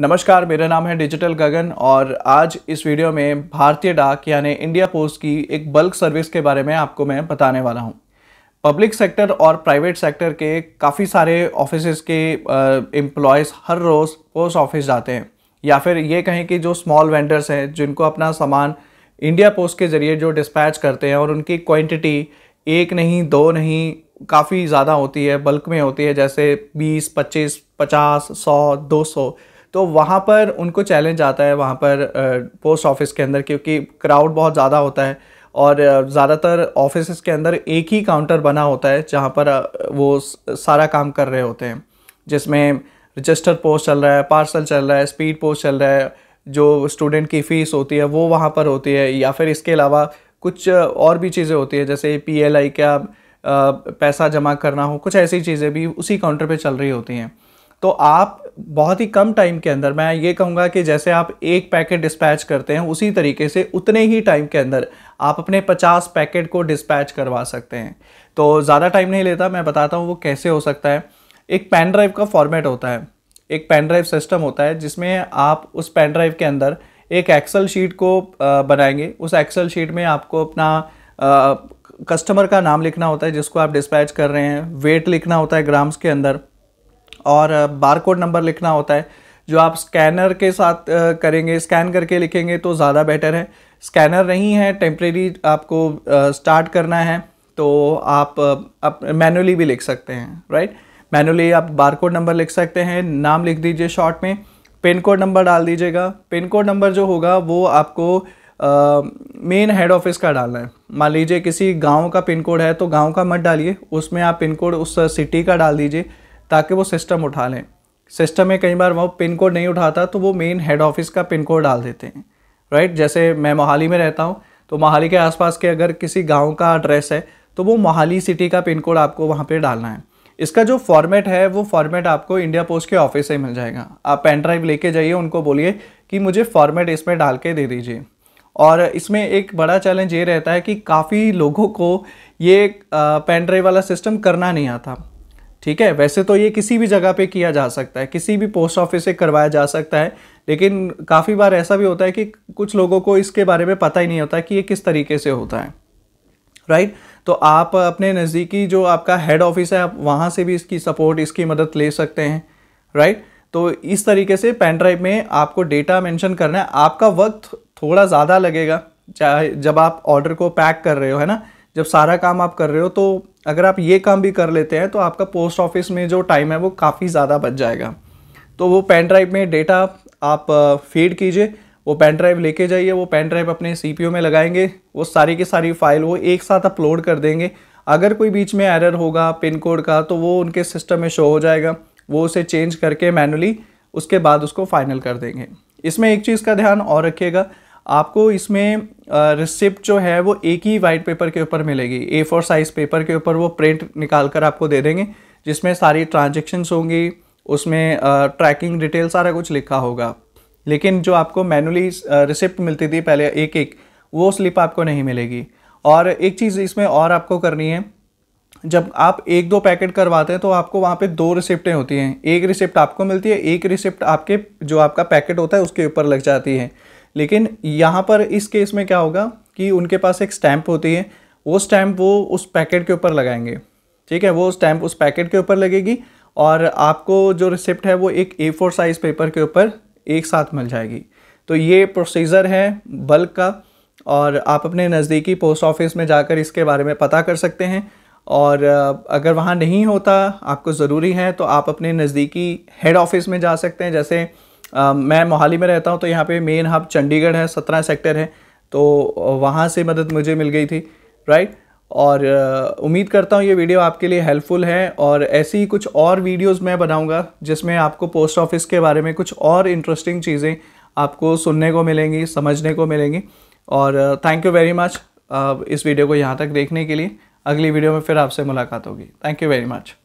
नमस्कार मेरा नाम है डिजिटल गगन और आज इस वीडियो में भारतीय डाक यानी इंडिया पोस्ट की एक बल्क सर्विस के बारे में आपको मैं बताने वाला हूँ पब्लिक सेक्टर और प्राइवेट सेक्टर के काफ़ी सारे ऑफिस के एम्प्लॉयज़ हर रोज़ पोस्ट ऑफिस जाते हैं या फिर ये कहें कि जो स्मॉल वेंडर्स हैं जिनको अपना सामान इंडिया पोस्ट के ज़रिए जो डिस्पैच करते हैं और उनकी क्वांटिटी एक नहीं दो नहीं काफ़ी ज़्यादा होती है बल्क में होती है जैसे बीस पच्चीस पचास सौ दो सौ तो वहाँ पर उनको चैलेंज आता है वहाँ पर पोस्ट ऑफिस के अंदर क्योंकि क्राउड बहुत ज़्यादा होता है और ज़्यादातर ऑफिस के अंदर एक ही काउंटर बना होता है जहाँ पर वो सारा काम कर रहे होते हैं जिसमें रजिस्टर पोस्ट चल रहा है पार्सल चल रहा है स्पीड पोस्ट चल रहा है जो स्टूडेंट की फ़ीस होती है वो वहाँ पर होती है या फिर इसके अलावा कुछ और भी चीज़ें होती है जैसे पी एल आई का पैसा जमा करना हो कुछ ऐसी चीज़ें भी उसी काउंटर पर चल रही होती हैं तो आप बहुत ही कम टाइम के अंदर मैं ये कहूँगा कि जैसे आप एक पैकेट डिस्पैच करते हैं उसी तरीके से उतने ही टाइम के अंदर आप अपने 50 पैकेट को डिस्पैच करवा सकते हैं तो ज़्यादा टाइम नहीं लेता मैं बताता हूँ वो कैसे हो सकता है एक पेन ड्राइव का फॉर्मेट होता है एक पेन ड्राइव सिस्टम होता है जिसमें आप उस पेन ड्राइव के अंदर एक एक्सल शीट को बनाएंगे उस एक्सल शीट में आपको अपना कस्टमर का नाम लिखना होता है जिसको आप डिस्पैच कर रहे हैं वेट लिखना होता है ग्राम्स के अंदर और बार कोड नंबर लिखना होता है जो आप स्कैनर के साथ करेंगे स्कैन करके लिखेंगे तो ज़्यादा बेटर है स्कैनर नहीं है टेम्प्रेरी आपको स्टार्ट करना है तो आप, आप मैनुअली भी लिख सकते हैं राइट मैनुअली आप बार कोड नंबर लिख सकते हैं नाम लिख दीजिए शॉर्ट में पिन कोड नंबर डाल दीजिएगा पिन कोड नंबर जो होगा वो आपको मेन हेड ऑफिस का डालना है मान लीजिए किसी गांव का पिन कोड है तो गांव का मत डालिए उसमें आप पिन कोड उस सिटी का डाल दीजिए ताकि वो सिस्टम उठा लें सिस्टम में कई बार वो पिन कोड नहीं उठाता तो वो मेन हेड ऑफिस का पिन कोड डाल देते हैं राइट जैसे मैं मोहाली में रहता हूँ तो मोहाली के आसपास के अगर किसी गांव का एड्रेस है तो वो मोहाली सिटी का पिन कोड आपको वहाँ पे डालना है इसका जो फॉर्मेट है वो फॉर्मेट आपको इंडिया पोस्ट के ऑफिस से मिल जाएगा आप पेन ड्राइव लेके जाइए उनको बोलिए कि मुझे फॉर्मेट इसमें डाल के दे दीजिए और इसमें एक बड़ा चैलेंज ये रहता है कि काफ़ी लोगों को ये पेन ड्राइव वाला सिस्टम करना नहीं आता ठीक है वैसे तो ये किसी भी जगह पे किया जा सकता है किसी भी पोस्ट ऑफिस से करवाया जा सकता है लेकिन काफ़ी बार ऐसा भी होता है कि कुछ लोगों को इसके बारे में पता ही नहीं होता कि ये किस तरीके से होता है राइट right? तो आप अपने नज़दीकी जो आपका हेड ऑफिस है आप वहाँ से भी इसकी सपोर्ट इसकी मदद ले सकते हैं राइट right? तो इस तरीके से पेन ड्राइव में आपको डेटा मेंशन करना है आपका वक्त थोड़ा ज़्यादा लगेगा चाहे जब आप ऑर्डर को पैक कर रहे हो है ना जब सारा काम आप कर रहे हो तो अगर आप ये काम भी कर लेते हैं तो आपका पोस्ट ऑफिस में जो टाइम है वो काफ़ी ज़्यादा बच जाएगा तो वो पेन ड्राइव में डेटा आप फीड कीजिए वो पेन ड्राइव लेके जाइए वो पेन ड्राइव अपने सी में लगाएंगे वो सारी की सारी फाइल वो एक साथ अपलोड कर देंगे अगर कोई बीच में एरर होगा पिन कोड का तो वो उनके सिस्टम में शो हो जाएगा वो उसे चेंज करके मैनुअली उसके बाद उसको फाइनल कर देंगे इसमें एक चीज़ का ध्यान और रखिएगा आपको इसमें रिसिप्ट जो है वो एक ही वाइट पेपर के ऊपर मिलेगी ए फोर साइज़ पेपर के ऊपर वो प्रिंट निकाल कर आपको दे देंगे जिसमें सारी ट्रांजेक्शन्स होंगी उसमें ट्रैकिंग डिटेल सारा कुछ लिखा होगा लेकिन जो आपको मैनुअली रिसिप्ट मिलती थी पहले एक एक वो स्लिप आपको नहीं मिलेगी और एक चीज़ इसमें और आपको करनी है जब आप एक दो पैकेट करवाते हैं तो आपको वहाँ पे दो रिसिप्टें होती हैं एक रिसिप्ट आपको मिलती है एक रिसिप्ट आपके जो आपका पैकेट होता है उसके ऊपर लग जाती है लेकिन यहाँ पर इस केस में क्या होगा कि उनके पास एक स्टैम्प होती है वो स्टैम्प वो उस पैकेट के ऊपर लगाएंगे ठीक है वो स्टैम्प उस पैकेट के ऊपर लगेगी और आपको जो रिसिप्ट है वो एक ए फोर साइज़ पेपर के ऊपर एक साथ मिल जाएगी तो ये प्रोसीजर है बल्क का और आप अपने नज़दीकी पोस्ट ऑफिस में जाकर इसके बारे में पता कर सकते हैं और अगर वहाँ नहीं होता आपको ज़रूरी है तो आप अपने नज़दीकी हेड ऑफिस में जा सकते हैं जैसे आ, मैं मोहाली में रहता हूँ तो यहाँ पे मेन हब चंडीगढ़ है सत्रह सेक्टर है तो वहाँ से मदद मुझे मिल गई थी राइट और उम्मीद करता हूँ ये वीडियो आपके लिए हेल्पफुल है और ऐसी ही कुछ और वीडियोस मैं बनाऊँगा जिसमें आपको पोस्ट ऑफिस के बारे में कुछ और इंटरेस्टिंग चीज़ें आपको सुनने को मिलेंगी समझने को मिलेंगी और थैंक यू वेरी मच इस वीडियो को यहाँ तक देखने के लिए अगली वीडियो में फिर आपसे मुलाकात होगी थैंक यू वेरी मच